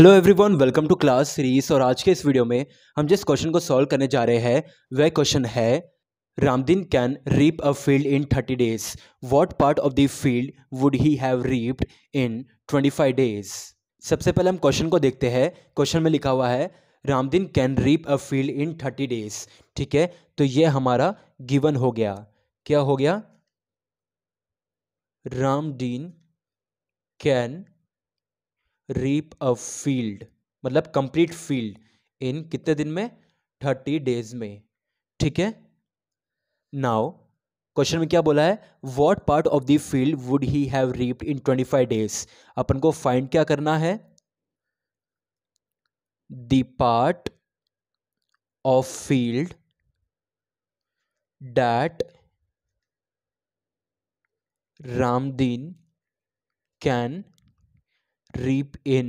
hello everyone welcome to class series और आज के इस वीडियो में हम जिस क्वेश्चन को सॉल्व करने जा रहे हैं वह क्वेश्चन है Ramdin can reap a field in thirty days what part of the field would he have reaped in twenty five days सबसे पहले हम क्वेश्चन को देखते हैं क्वेश्चन में लिखा हुआ है Ramdin can reap a field in thirty days ठीक है तो ये हमारा गिवन हो गया क्या हो गया Ramdin can reap a field मतलब कंप्लीट फील्ड इन कितने दिन में थर्टी डेज में ठीक है नाउ क्वेश्चन में क्या बोला है what part of the field would he have reaped in twenty five days अपन को फाइंड क्या करना है the part of field that Ramdin can reap in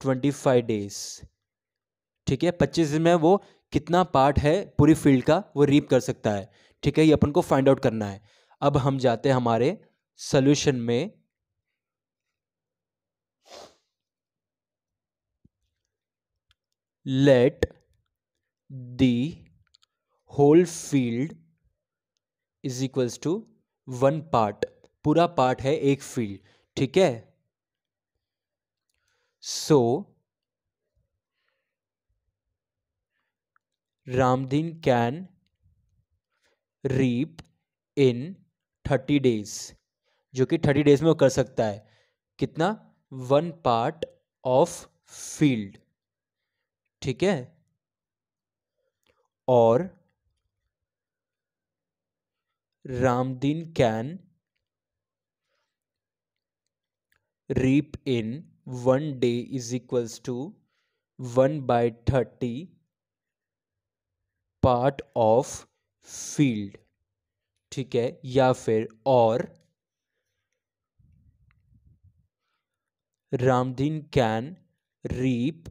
twenty five days ठीक है पच्चीस दिन में वो कितना पार्ट है पूरी फील्ड का वो रीप कर सकता है ठीक है ये अपन को फाइंड आउट करना है अब हम जाते हैं हमारे सोल्यूशन में let the whole field is equals to one part पूरा पार्ट है एक फील्ड ठीक है So, Ramdeen can reap in thirty days जो कि थर्टी डेज में वो कर सकता है कितना वन पार्ट ऑफ फील्ड ठीक है और Ramdeen can reap in 1 day is equals to 1 by 30 part of field ठीक है या फिर और Ramdheen can reap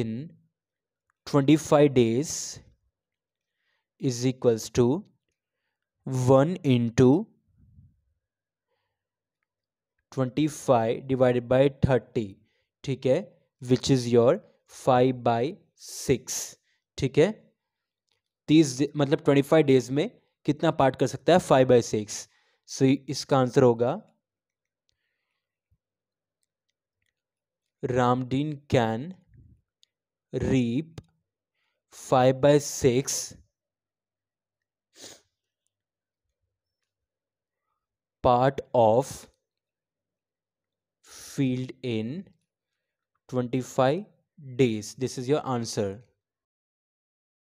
in twenty five days is equals to one into twenty five divided by thirty ठीक है which is your five by six ठीक है तीस मतलब ट्वेंटी फाइव डेज में कितना पार्ट कर सकता है फाइव बाई सिक्स सो इसका आंसर होगा Ramdeen can reap five by six part of field in 25 days this is your answer